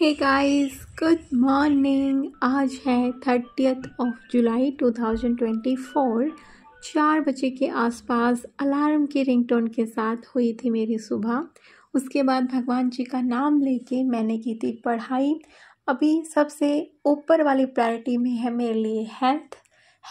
hey guys good morning आज है thirtieth of July 2024 चार बजे के आसपास अलार्म की रिंगटोन के साथ हुई थी मेरी सुबह उसके बाद भगवान जी का नाम लेके मैंने की थी पढ़ाई अभी सबसे ऊपर वाली प्रायोरिटी में है मेरे लिए हेल्थ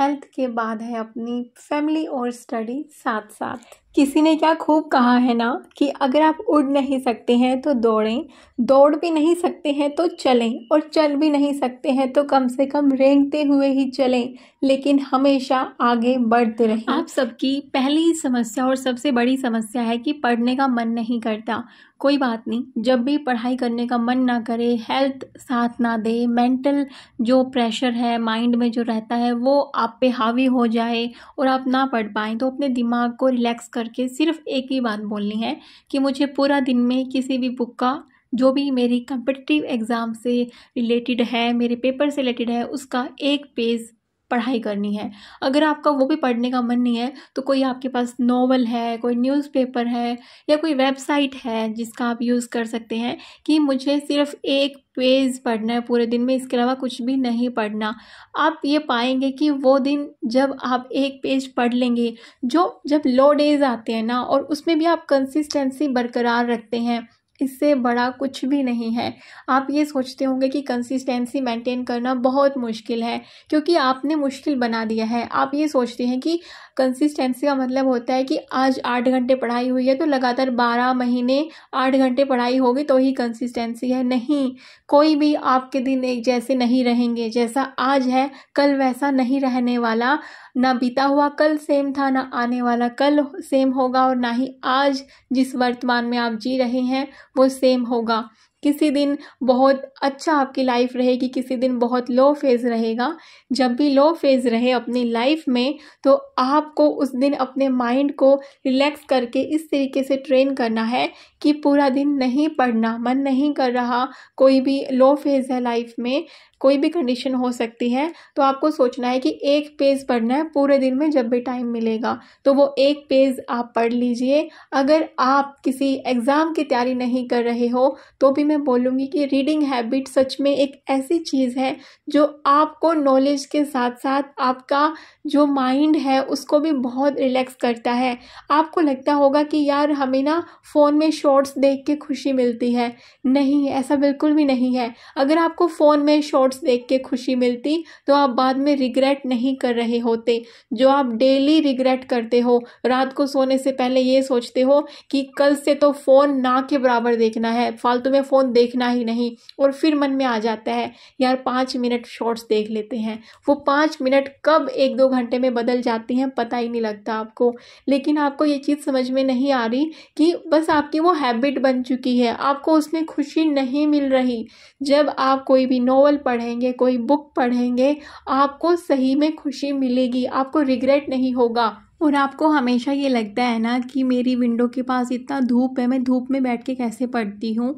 हेल्थ के बाद है अपनी फैमिली और स्टडी साथ साथ किसी ने क्या खूब कहा है ना कि अगर आप उड़ नहीं सकते हैं तो दौड़ें दौड़ भी नहीं सकते हैं तो चलें और चल भी नहीं सकते हैं तो कम से कम रेंगते हुए ही चलें लेकिन हमेशा आगे बढ़ते रहें आप सबकी पहली समस्या और सबसे बड़ी समस्या है कि पढ़ने का मन नहीं करता कोई बात नहीं जब भी पढ़ाई करने का मन ना करे हेल्थ साथ ना दे मेंटल जो प्रेशर है माइंड में जो रहता है वो आप पे हावी हो जाए और आप ना पढ़ पाएँ तो अपने दिमाग को रिलैक्स कर करके सिर्फ एक ही बात बोलनी है कि मुझे पूरा दिन में किसी भी बुक का जो भी मेरी कम्पिटिटिव एग्ज़ाम से रिलेटेड है मेरे पेपर से रिलेटेड है उसका एक पेज पढ़ाई करनी है अगर आपका वो भी पढ़ने का मन नहीं है तो कोई आपके पास नोवेल है कोई न्यूज़पेपर है या कोई वेबसाइट है जिसका आप यूज़ कर सकते हैं कि मुझे सिर्फ एक पेज पढ़ना है पूरे दिन में इसके अलावा कुछ भी नहीं पढ़ना आप ये पाएंगे कि वो दिन जब आप एक पेज पढ़ लेंगे जो जब लो डेज आते हैं ना और उसमें भी आप कंसिस्टेंसी बरकरार रखते हैं इससे बड़ा कुछ भी नहीं है आप ये सोचते होंगे कि कंसिस्टेंसी मेंटेन करना बहुत मुश्किल है क्योंकि आपने मुश्किल बना दिया है आप ये सोचते हैं कि कंसिस्टेंसी का मतलब होता है कि आज आठ घंटे पढ़ाई हुई है तो लगातार बारह महीने आठ घंटे पढ़ाई होगी तो ही कंसिस्टेंसी है नहीं कोई भी आपके दिन एक जैसे नहीं रहेंगे जैसा आज है कल वैसा नहीं रहने वाला ना बीता हुआ कल सेम था ना आने वाला कल सेम होगा और ना ही आज जिस वर्तमान में आप जी रहे हैं वो सेम होगा किसी दिन बहुत अच्छा आपकी लाइफ रहेगी किसी दिन बहुत लो फेज़ रहेगा जब भी लो फेज़ रहे अपनी लाइफ में तो आपको उस दिन अपने माइंड को रिलैक्स करके इस तरीके से ट्रेन करना है कि पूरा दिन नहीं पढ़ना मन नहीं कर रहा कोई भी लो फेज़ है लाइफ में कोई भी कंडीशन हो सकती है तो आपको सोचना है कि एक पेज पढ़ना है पूरे दिन में जब भी टाइम मिलेगा तो वो एक पेज आप पढ़ लीजिए अगर आप किसी एग्ज़ाम की तैयारी नहीं कर रहे हो तो भी मैं मैं बोलूँगी कि रीडिंग हैबिट सच में एक ऐसी चीज़ है जो आपको नॉलेज के साथ साथ आपका जो माइंड है उसको भी बहुत रिलैक्स करता है आपको लगता होगा कि यार हमें ना फ़ोन में शॉर्ट्स देख के खुशी मिलती है नहीं ऐसा बिल्कुल भी नहीं है अगर आपको फ़ोन में शॉर्ट्स देख के खुशी मिलती तो आप बाद में रिग्रेट नहीं कर रहे होते जो आप डेली रिग्रेट करते हो रात को सोने से पहले ये सोचते हो कि कल से तो फ़ोन ना के बराबर देखना है फालतू में फ़ोन फ़ोन देखना ही नहीं और फिर मन में आ जाता है यार पाँच मिनट शॉर्ट्स देख लेते हैं वो पाँच मिनट कब एक दो घंटे में बदल जाती हैं पता ही नहीं लगता आपको लेकिन आपको ये चीज़ समझ में नहीं आ रही कि बस आपकी वो हैबिट बन चुकी है आपको उसमें खुशी नहीं मिल रही जब आप कोई भी नॉवल पढ़ेंगे कोई बुक पढ़ेंगे आपको सही में खुशी मिलेगी आपको रिग्रेट नहीं होगा और आपको हमेशा ये लगता है ना कि मेरी विंडो के पास इतना धूप है मैं धूप में बैठ के कैसे पढ़ती हूँ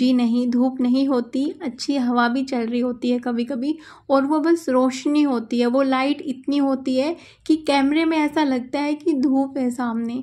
जी नहीं धूप नहीं होती अच्छी हवा भी चल रही होती है कभी कभी और वो बस रोशनी होती है वो लाइट इतनी होती है कि कैमरे में ऐसा लगता है कि धूप है सामने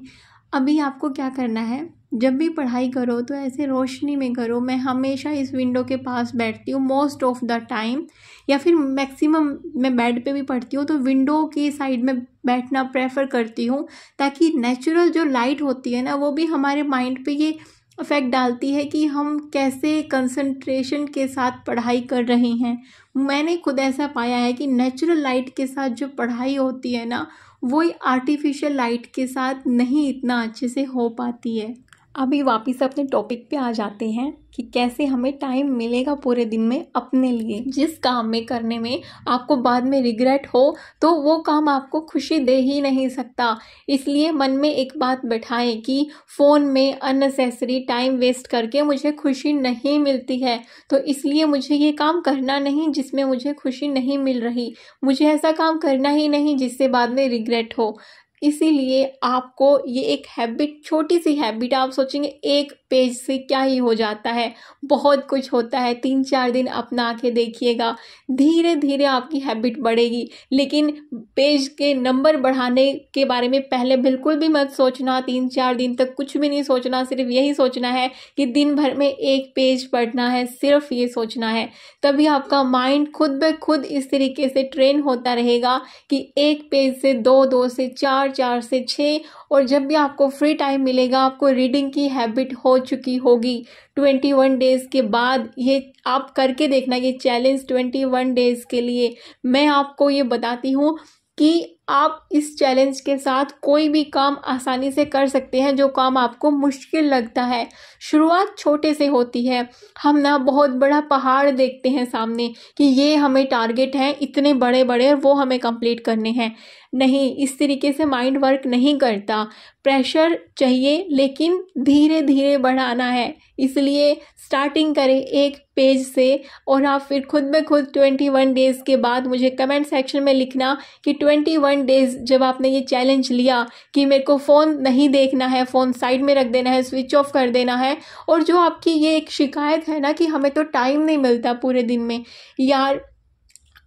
अभी आपको क्या करना है जब भी पढ़ाई करो तो ऐसे रोशनी में करो मैं हमेशा इस विंडो के पास बैठती हूँ मोस्ट ऑफ द टाइम या फिर मैक्सिमम मैं बेड पे भी पढ़ती हूँ तो विंडो के साइड में बैठना प्रेफर करती हूँ ताकि नेचुरल जो लाइट होती है ना वो भी हमारे माइंड पे ये इफ़ेक्ट डालती है कि हम कैसे कंसंट्रेशन के साथ पढ़ाई कर रहे हैं मैंने खुद ऐसा पाया है कि नेचुरल लाइट के साथ जो पढ़ाई होती है ना वो आर्टिफिशियल लाइट के साथ नहीं इतना अच्छे से हो पाती है अभी वापस अपने टॉपिक पे आ जाते हैं कि कैसे हमें टाइम मिलेगा पूरे दिन में अपने लिए जिस काम में करने में आपको बाद में रिग्रेट हो तो वो काम आपको खुशी दे ही नहीं सकता इसलिए मन में एक बात बैठाएं कि फ़ोन में अननेसेसरी टाइम वेस्ट करके मुझे खुशी नहीं मिलती है तो इसलिए मुझे ये काम करना नहीं जिसमें मुझे खुशी नहीं मिल रही मुझे ऐसा काम करना ही नहीं जिससे बाद में रिग्रेट हो इसीलिए आपको ये एक हैबिट छोटी सी हैबिट आप सोचेंगे एक पेज से क्या ही हो जाता है बहुत कुछ होता है तीन चार दिन अपना आके देखिएगा धीरे धीरे आपकी हैबिट बढ़ेगी लेकिन पेज के नंबर बढ़ाने के बारे में पहले बिल्कुल भी मत सोचना तीन चार दिन तक कुछ भी नहीं सोचना सिर्फ यही सोचना है कि दिन भर में एक पेज पढ़ना है सिर्फ ये सोचना है तभी आपका माइंड खुद ब खुद इस तरीके से ट्रेन होता रहेगा कि एक पेज से दो दो से चार चार चार से छः और जब भी आपको फ्री टाइम मिलेगा आपको रीडिंग की हैबिट हो चुकी होगी ट्वेंटी वन डेज़ के बाद ये आप करके देखना ये चैलेंज ट्वेंटी वन डेज़ के लिए मैं आपको ये बताती हूँ कि आप इस चैलेंज के साथ कोई भी काम आसानी से कर सकते हैं जो काम आपको मुश्किल लगता है शुरुआत छोटे से होती है हम ना बहुत बड़ा पहाड़ देखते हैं सामने कि ये हमें टारगेट हैं इतने बड़े बड़े वो हमें कंप्लीट करने हैं नहीं इस तरीके से माइंड वर्क नहीं करता प्रेशर चाहिए लेकिन धीरे धीरे बढ़ाना है इसलिए स्टार्टिंग करें एक पेज से और आप फिर खुद ब खुद ट्वेंटी वन डेज़ के बाद मुझे कमेंट सेक्शन में लिखना कि ट्वेंटी वन सेवन डेज जब आपने ये चैलेंज लिया कि मेरे को फ़ोन नहीं देखना है फ़ोन साइड में रख देना है स्विच ऑफ कर देना है और जो आपकी ये एक शिकायत है ना कि हमें तो टाइम नहीं मिलता पूरे दिन में यार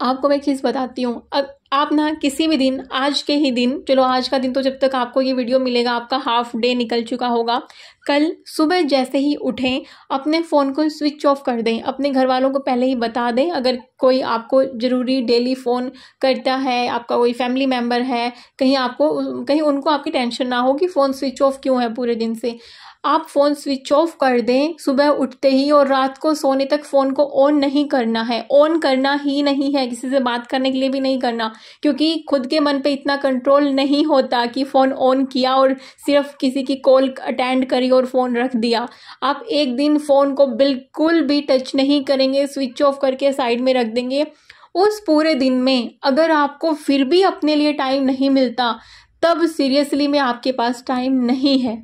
आपको मैं एक चीज़ बताती हूँ अब आप ना किसी भी दिन आज के ही दिन चलो आज का दिन तो जब तक आपको ये वीडियो मिलेगा आपका हाफ डे निकल चुका होगा कल सुबह जैसे ही उठें अपने फ़ोन को स्विच ऑफ कर दें अपने घर वालों को पहले ही बता दें अगर कोई आपको ज़रूरी डेली फ़ोन करता है आपका कोई फैमिली मेम्बर है कहीं आपको कहीं उनको आपकी टेंशन ना हो कि फ़ोन स्विच ऑफ क्यों है पूरे दिन से आप फ़ोन स्विच ऑफ कर दें सुबह उठते ही और रात को सोने तक फ़ोन को ऑन नहीं करना है ऑन करना ही नहीं है किसी से बात करने के लिए भी नहीं करना क्योंकि खुद के मन पे इतना कंट्रोल नहीं होता कि फ़ोन ऑन किया और सिर्फ किसी की कॉल अटेंड करी और फ़ोन रख दिया आप एक दिन फ़ोन को बिल्कुल भी टच नहीं करेंगे स्विच ऑफ करके साइड में रख देंगे उस पूरे दिन में अगर आपको फिर भी अपने लिए टाइम नहीं मिलता तब सीरियसली में आपके पास टाइम नहीं है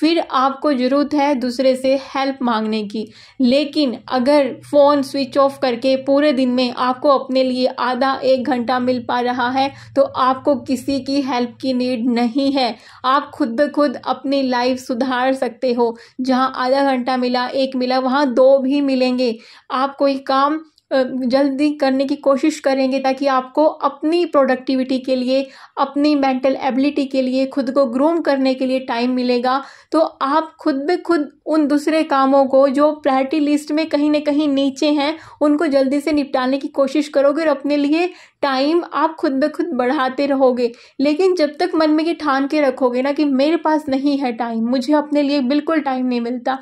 फिर आपको ज़रूरत है दूसरे से हेल्प मांगने की लेकिन अगर फ़ोन स्विच ऑफ करके पूरे दिन में आपको अपने लिए आधा एक घंटा मिल पा रहा है तो आपको किसी की हेल्प की नीड नहीं है आप खुद ब खुद अपनी लाइफ सुधार सकते हो जहाँ आधा घंटा मिला एक मिला वहाँ दो भी मिलेंगे आप कोई काम जल्दी करने की कोशिश करेंगे ताकि आपको अपनी प्रोडक्टिविटी के लिए अपनी मेंटल एबिलिटी के लिए खुद को ग्रूम करने के लिए टाइम मिलेगा तो आप खुद ब खुद उन दूसरे कामों को जो प्रायरिटी लिस्ट में कहीं ना कहीं नीचे हैं उनको जल्दी से निपटाने की कोशिश करोगे और अपने लिए टाइम आप खुद ब खुद बढ़ाते रहोगे लेकिन जब तक मन में ये ठान के रखोगे ना कि मेरे पास नहीं है टाइम मुझे अपने लिए बिल्कुल टाइम नहीं मिलता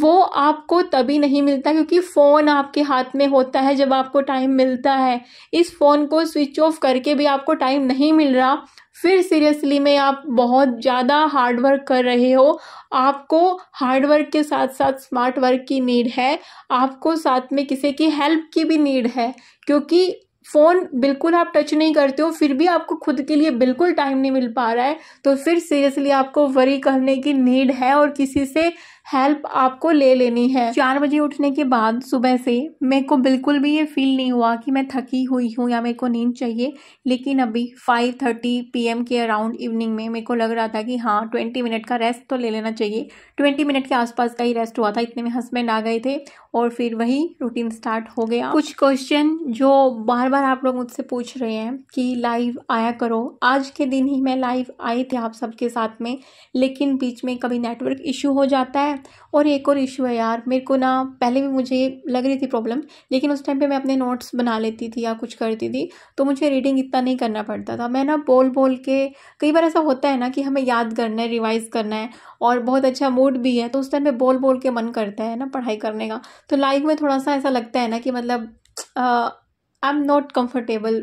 वो आपको तभी नहीं मिलता क्योंकि फ़ोन आपके हाथ में होता है जब आपको टाइम मिलता है इस फ़ोन को स्विच ऑफ करके भी आपको टाइम नहीं मिल रहा फिर सीरियसली में आप बहुत ज़्यादा हार्ड वर्क कर रहे हो आपको हार्ड वर्क के साथ साथ स्मार्ट वर्क की नीड है आपको साथ में किसी की हेल्प की भी नीड है क्योंकि फ़ोन बिल्कुल आप टच नहीं करते हो फिर भी आपको खुद के लिए बिल्कुल टाइम नहीं मिल पा रहा है तो फिर सीरियसली आपको वरी करने की नीड है और किसी से हेल्प आपको ले लेनी है चार बजे उठने के बाद सुबह से मेरे को बिल्कुल भी ये फील नहीं हुआ कि मैं थकी हुई हूँ या मेरे को नींद चाहिए लेकिन अभी फाइव थर्टी पी एम के अराउंड इवनिंग में मेरे को लग रहा था कि हाँ ट्वेंटी मिनट का रेस्ट तो ले लेना चाहिए ट्वेंटी मिनट के आसपास का ही रेस्ट हुआ था इतने में हस्बैंड आ गए थे और फिर वही रूटीन स्टार्ट हो गया कुछ क्वेश्चन जो बार बार बार आप लोग मुझसे पूछ रहे हैं कि लाइव आया करो आज के दिन ही मैं लाइव आई थी आप सबके साथ में लेकिन बीच में कभी नेटवर्क इशू हो जाता है और एक और इशू है यार मेरे को ना पहले भी मुझे लग रही थी प्रॉब्लम लेकिन उस टाइम पे मैं अपने नोट्स बना लेती थी या कुछ करती थी तो मुझे रीडिंग इतना नहीं करना पड़ता था मैं ना बोल बोल के कई बार ऐसा होता है ना कि हमें याद करना है रिवाइज़ करना है और बहुत अच्छा मूड भी है तो उस टाइम पर बोल बोल के मन करता है ना पढ़ाई करने का तो लाइव में थोड़ा सा ऐसा लगता है ना कि मतलब आई एम नॉट कम्फर्टेबल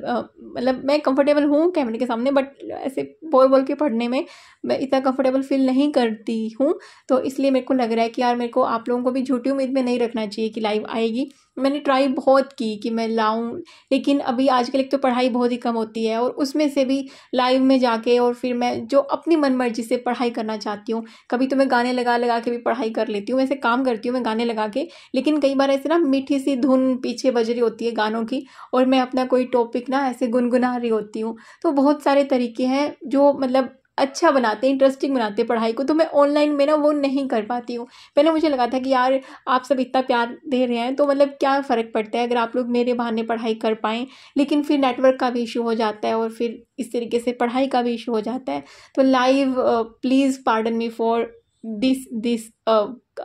मतलब मैं कंफर्टेबल हूँ कैमरे के सामने बट ऐसे बोल बोल के पढ़ने में मैं इतना कम्फर्टेबल फील नहीं करती हूँ तो इसलिए मेरे को लग रहा है कि यार मेरे को आप लोगों को भी झूठी उम्मीद में नहीं रखना चाहिए कि लाइव आएगी मैंने ट्राई बहुत की कि मैं लाऊं लेकिन अभी आजकल एक तो पढ़ाई बहुत ही कम होती है और उसमें से भी लाइव में जाके और फिर मैं जो अपनी मन मर्जी से पढ़ाई करना चाहती हूँ कभी तो मैं गाने लगा लगा के भी पढ़ाई कर लेती हूँ वैसे काम करती हूँ मैं गाने लगा के लेकिन कई बार ऐसे ना मीठी सी धुन पीछे बज रही होती है गानों की और मैं अपना कोई टॉपिक ना ऐसे गुनगुना रही होती हूँ तो बहुत सारे तरीके हैं जो मतलब अच्छा बनाते हैं इंटरेस्टिंग बनाते हैं पढ़ाई को तो मैं ऑनलाइन में ना वो नहीं कर पाती हूँ पहले मुझे लगा था कि यार आप सब इतना प्यार दे रहे हैं तो मतलब क्या फ़र्क पड़ता है अगर आप लोग मेरे बहाने पढ़ाई कर पाएँ लेकिन फिर नेटवर्क का भी इशू हो जाता है और फिर इस तरीके से पढ़ाई का भी इशू हो जाता है तो live please pardon me for this this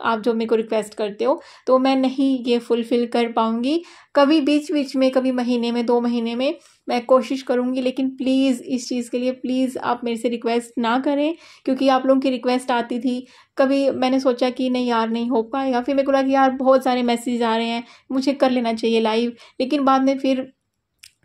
आप जो मेरे को रिक्वेस्ट करते हो तो मैं नहीं ये फुलफ़िल कर पाऊँगी कभी बीच बीच में कभी महीने में दो महीने में मैं कोशिश करूँगी लेकिन प्लीज़ इस चीज़ के लिए प्लीज़ आप मेरे से रिक्वेस्ट ना करें क्योंकि आप लोगों की रिक्वेस्ट आती थी कभी मैंने सोचा कि नहीं यार नहीं हो पाएगा फिर मेरे को लगा कि यार बहुत सारे मैसेज आ रहे हैं मुझे कर लेना चाहिए लाइव लेकिन बाद में फिर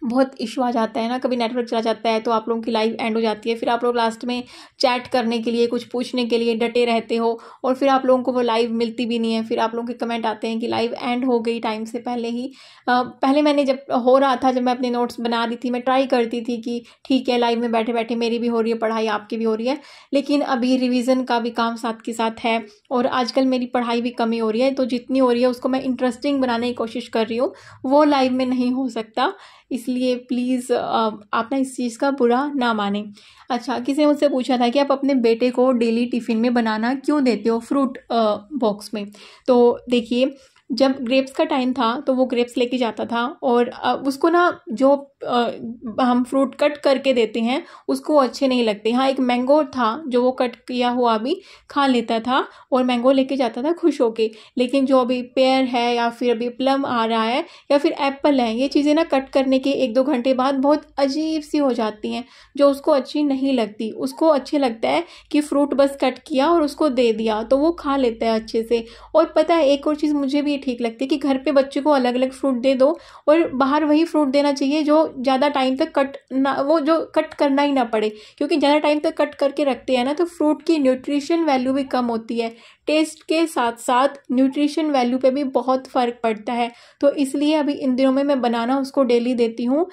बहुत इशू आ जाता है ना कभी नेटवर्क चला जाता है तो आप लोगों की लाइफ एंड हो जाती है फिर आप लोग लास्ट में चैट करने के लिए कुछ पूछने के लिए डटे रहते हो और फिर आप लोगों को वो लाइव मिलती भी नहीं है फिर आप लोगों के कमेंट आते हैं कि लाइव एंड हो गई टाइम से पहले ही आ, पहले मैंने जब हो रहा था जब मैं अपने नोट्स बना रही थी मैं ट्राई करती थी कि ठीक है लाइव में बैठे बैठे मेरी भी हो रही है पढ़ाई आपकी भी हो रही है लेकिन अभी रिविज़न का भी काम साथ के साथ है और आजकल मेरी पढ़ाई भी कमी हो रही है तो जितनी हो रही है उसको मैं इंटरेस्टिंग बनाने की कोशिश कर रही हूँ वो लाइव में नहीं हो सकता इसलिए प्लीज़ आप ना इस चीज़ का बुरा ना माने अच्छा किसी ने मुझसे पूछा था कि आप अपने बेटे को डेली टिफ़िन में बनाना क्यों देते हो फ्रूट बॉक्स में तो देखिए जब ग्रेप्स का टाइम था तो वो ग्रेप्स लेके जाता था और उसको ना जो हम फ्रूट कट करके देते हैं उसको अच्छे नहीं लगते हाँ एक मैंगो था जो वो कट किया हुआ भी खा लेता था और मैंगो लेके जाता था खुश होके लेकिन जो अभी पेयर है या फिर अभी प्लम आ रहा है या फिर एप्पल है ये चीज़ें ना कट करने के एक दो घंटे बाद बहुत अजीब सी हो जाती हैं जो उसको अच्छी नहीं लगती उसको अच्छे लगता है कि फ्रूट बस कट किया और उसको दे दिया तो वो खा लेता है अच्छे से और पता है एक और चीज़ मुझे भी ठीक लगती है कि घर पर बच्चे को अलग अलग फ्रूट दे दो और बाहर वही फ्रूट देना चाहिए जो ज़्यादा टाइम तक कट ना वो जो कट करना ही ना पड़े क्योंकि ज़्यादा टाइम तक कट करके रखते हैं ना तो फ्रूट की न्यूट्रिशन वैल्यू भी कम होती है टेस्ट के साथ साथ न्यूट्रिशन वैल्यू पे भी बहुत फ़र्क पड़ता है तो इसलिए अभी इन दिनों में मैं बनाना उसको डेली देती हूँ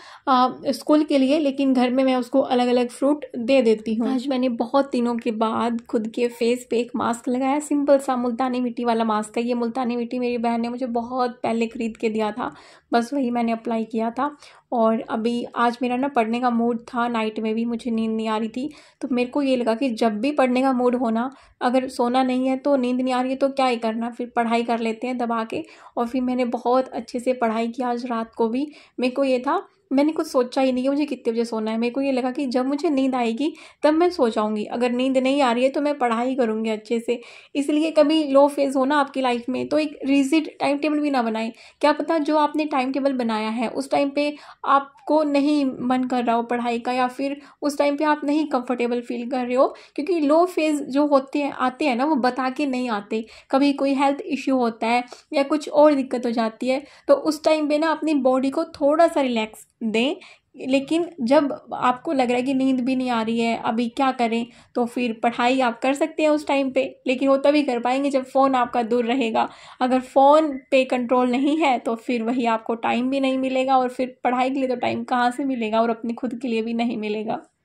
स्कूल के लिए लेकिन घर में मैं उसको अलग अलग फ्रूट दे देती हूँ आज मैंने बहुत दिनों के बाद खुद के फेस पे एक मास्क लगाया सिंपल सा मुल्तानी मिट्टी वाला मास्क है ये मुल्तानी मिट्टी मेरी बहन ने मुझे बहुत पहले ख़रीद के दिया था बस वही मैंने अप्लाई किया था और अभी आज मेरा ना पढ़ने का मूड था नाइट में भी मुझे नींद नहीं आ रही थी तो मेरे को ये लगा कि जब भी पढ़ने का मूड होना अगर सोना नहीं है तो नींद नहीं आ रही है तो क्या ही करना फिर पढ़ाई कर लेते हैं दबा के और फिर मैंने बहुत अच्छे से पढ़ाई की आज रात को भी मेरे को ये था मैंने कुछ सोचा ही नहीं कि मुझे कितने बजे सोना है मेरे को ये लगा कि जब मुझे नींद आएगी तब मैं सो जाऊँगी अगर नींद नहीं आ रही है तो मैं पढ़ाई करूँगी अच्छे से इसलिए कभी लो फेज़ हो ना आपकी लाइफ में तो एक रिजिड टाइम टेबल भी ना बनाएं क्या पता जो आपने टाइम टेबल बनाया है उस टाइम पर आपको नहीं मन कर रहा हो पढ़ाई का या फिर उस टाइम पर आप नहीं कंफर्टेबल फील कर रहे हो क्योंकि लो फेज़ जो होते हैं आते हैं ना वो बता के नहीं आते कभी कोई हेल्थ इश्यू होता है या कुछ और दिक्कत हो जाती है तो उस टाइम पे ना अपनी बॉडी को थोड़ा सा रिलैक्स दें लेकिन जब आपको लग रहा है कि नींद भी नहीं आ रही है अभी क्या करें तो फिर पढ़ाई आप कर सकते हैं उस टाइम पे लेकिन वो तभी कर पाएंगे जब फ़ोन आपका दूर रहेगा अगर फ़ोन पे कंट्रोल नहीं है तो फिर वही आपको टाइम भी नहीं मिलेगा और फिर पढ़ाई के लिए तो टाइम कहाँ से मिलेगा और अपने खुद के लिए भी नहीं मिलेगा